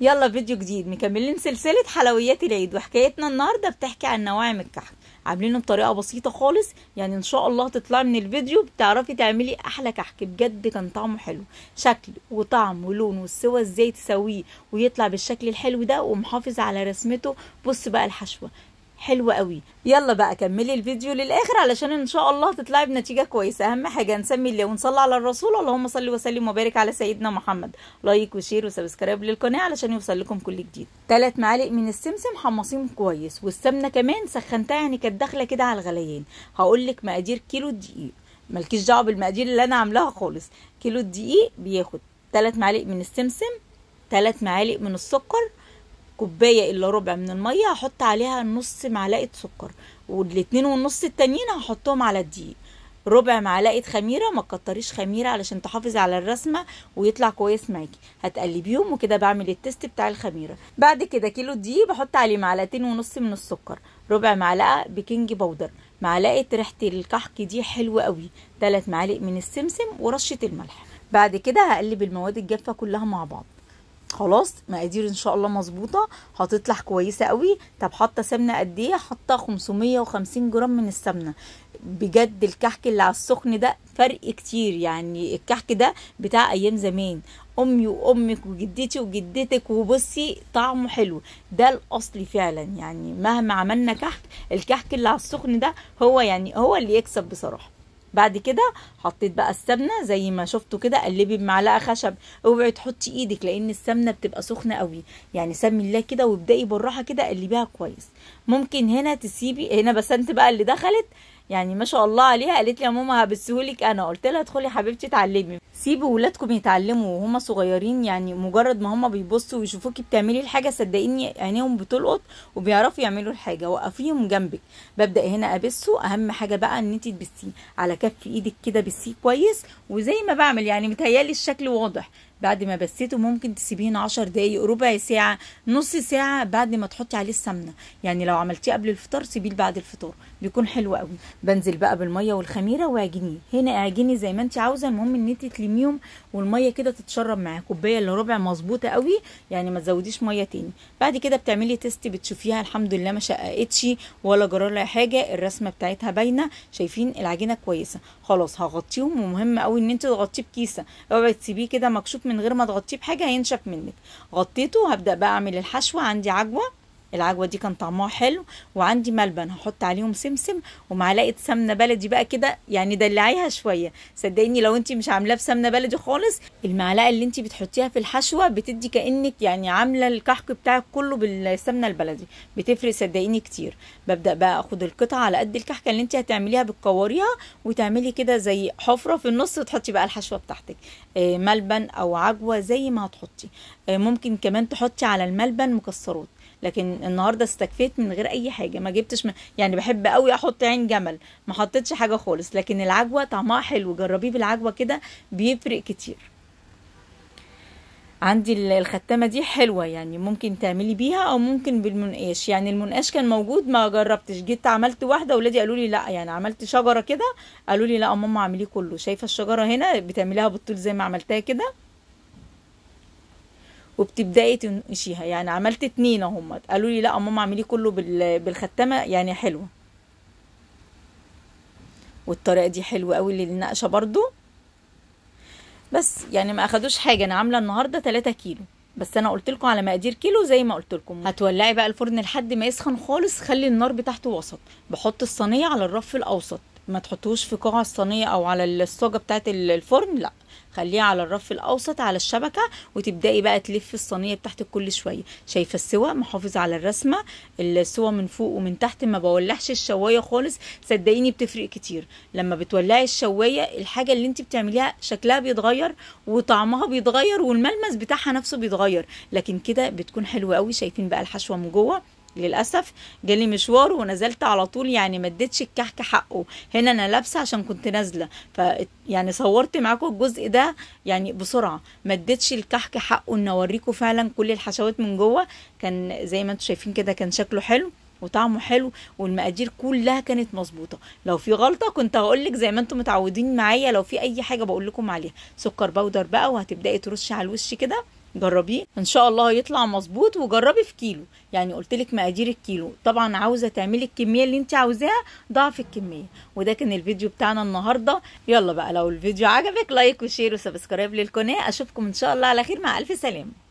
يلا فيديو جديد مكملين سلسلة حلويات العيد وحكايتنا النهاردة بتحكي عن نواعم الكحك عاملينه بطريقة بسيطة خالص يعني ان شاء الله تطلع من الفيديو بتعرفي تعملي احلى كحك بجد كان طعمه حلو شكل وطعم ولون والسوى ازاي تسويه ويطلع بالشكل الحلو ده ومحافظ على رسمته بص بقى الحشوة حلوة قوي يلا بقى كملي الفيديو للاخر علشان ان شاء الله تطلعي بنتيجه كويسه اهم حاجه نسمي الله ونصلي على الرسول اللهم صل وسلم وبارك على سيدنا محمد لايك وشير وسبسكرايب للقناه علشان يوصل لكم كل جديد ثلاث معالق من السمسم حمصيهم كويس والسمنه كمان سخنتها يعني كانت داخله كده على الغليان هقول لك مقادير كيلو الدقيق مالكيش دعوه بالمقادير اللي انا عاملاها خالص كيلو الدقيق بياخد ثلاث معالق من السمسم ثلاث معالق من السكر كوبايه الا ربع من الميه هحط عليها نص معلقه سكر والاتنين ونص التانيين هحطهم على الدقيق ربع معلقه خميره ما تكتريش خميره علشان تحافظي على الرسمه ويطلع كويس معاكي هتقلبيهم وكده بعمل التست بتاع الخميره بعد كده كيلو دقيق بحط عليه معلقتين ونص من السكر ربع معلقه بيكنج بودر معلقه ريحه الكحك دي حلوه قوي ثلاث معالق من السمسم ورشه الملح بعد كده هقلب المواد الجافه كلها مع بعض خلاص مقادير ان شاء الله مظبوطه هتطلع كويسه قوي طب حاطه سمنه قد ايه حاطه 550 جرام من السمنه بجد الكحك اللي على السخن ده فرق كتير يعني الكحك ده بتاع ايام زمان امي وامك وجدتي وجدتك وبصي طعمه حلو ده الاصلي فعلا يعني مهما عملنا كحك الكحك اللي على السخن ده هو يعني هو اللي يكسب بصراحه بعد كده حطيت بقى السمنه زي ما شفتوا كده قلبي بمعلقه خشب اوعي تحطي ايدك لان السمنه بتبقى سخنه قوي يعني سمي الله كده وابدأي بالراحه كده قلبيها كويس ممكن هنا تسيبي هنا بسنت بقى اللي دخلت يعني ما شاء الله عليها قالت لي يا ماما هبسهولك انا قلت لها ادخلي حبيبتي اتعلمي سيبوا ولادكم يتعلموا وهم صغيرين يعني مجرد ما هم بيبصوا ويشوفوكي بتعملي الحاجه صدقيني عينيهم بتلقط وبيعرفوا يعملوا الحاجه وقفيهم جنبك ببدا هنا ابسه اهم حاجه بقى ان انت تبسيه على كف ايدك كده بسيه كويس وزي ما بعمل يعني متهيالي الشكل واضح بعد ما بسيته ممكن تسيبيه 10 دقايق ربع ساعه نص ساعه بعد ما تحطي عليه السمنه يعني لو عملتيه قبل الفطار سيبيه بعد الفطار بيكون حلو قوي بنزل بقى بالميه والخميره واعجنيه هنا اعجني زي ما انت عاوزه المهم ان انت تلميه ترميهم والميه كده تتشرب معاها كوبايه الا ربع مظبوطه قوي يعني ما تزوديش ميه تاني بعد كده بتعملي تيست بتشوفيها الحمد لله ما شققتش ولا جرى لها حاجه الرسمه بتاعتها باينه شايفين العجينه كويسه خلاص هغطيهم ومهم قوي ان انت تغطيه بكيسه اوعي تسيبيه كده مكشوف من غير ما تغطيه بحاجه هينشف منك غطيته هبدا بقى اعمل الحشو عندي عجوه العجوه دي كان طعمها حلو وعندي ملبن هحط عليهم سمسم ومعلقه سمنه بلدي بقى كده يعني دلعيها شويه صدقيني لو انت مش عاملاه بسمنه بلدي خالص المعلقه اللي انت بتحطيها في الحشوه بتدي كانك يعني عامله الكحك بتاعك كله بالسمنه البلدي بتفرق صدقيني كتير ببدا بقى اخد القطعه على قد الكحكه اللي انت هتعمليها بتكوريها وتعملي كده زي حفره في النص وتحطي بقى الحشوه بتاعتك آه، ملبن او عجوه زي ما هتحطي آه، ممكن كمان تحطي على الملبن مكسرات لكن النهارده استكفيت من غير اي حاجه ما جبتش من... يعني بحب قوي احط عين جمل ما حطيتش حاجه خالص لكن العجوه طعمها حلو جربيه بالعجوه كده بيفرق كتير عندي الختامة دي حلوة يعني ممكن تعملي بيها او ممكن بالمنقاش يعني المنقاش كان موجود ما جربتش جيت عملت واحدة ولادي قالوا لي لا يعني عملت شجرة كده قالوا لي لا ماما اعمليه كله شايفة الشجرة هنا بتعمليها بالطول زي ما عملتها كده وبتبداي تنقشيها يعني عملت اتنين اهم قالوا لي لا ماما اعمليه كله بالختامه يعني حلوه والطريقه دي حلوه قوي للنقشه برضو بس يعني ما اخدوش حاجه انا عامله النهارده 3 كيلو بس انا قلت لكم على مقادير كيلو زي ما قلت لكم هتولعي بقى الفرن لحد ما يسخن خالص خلي النار بتاعته وسط بحط الصينيه على الرف الاوسط ما تحطوش في قاع الصينيه او على الصاجه بتاعه الفرن لا خليه على الرف الاوسط على الشبكه وتبداي بقى تلفي الصينيه بتاعتك كل شويه شايفه السوا محافظ على الرسمه السوا من فوق ومن تحت ما بولعش الشوايه خالص صدقيني بتفرق كتير لما بتولعي الشوايه الحاجه اللي انت بتعمليها شكلها بيتغير وطعمها بيتغير والملمس بتاعها نفسه بيتغير لكن كده بتكون حلوه قوي شايفين بقى الحشوه من جوه للاسف جالي مشوار ونزلت على طول يعني ما اديتش الكحك حقه هنا انا لابسه عشان كنت نازله ف يعني صورت معاكم الجزء ده يعني بسرعه ما اديتش الكحك حقه ان اوريكم فعلا كل الحشوات من جوه كان زي ما انتم شايفين كده كان شكله حلو وطعمه حلو والمقادير كلها كانت مظبوطه لو في غلطه كنت هقول لك زي ما انتم متعودين معايا لو في اي حاجه بقول لكم عليها سكر بودر بقى وهتبداي ترشي على الوش كده جربيه ان شاء الله يطلع مظبوط وجربي في كيلو يعني قلت لك مقادير الكيلو طبعا عاوزه تعملي الكميه اللي انت عاوزاها ضعف الكميه وده كان الفيديو بتاعنا النهارده يلا بقى لو الفيديو عجبك لايك وشير وسبسكرايب للقناه اشوفكم ان شاء الله على خير مع الف سلامه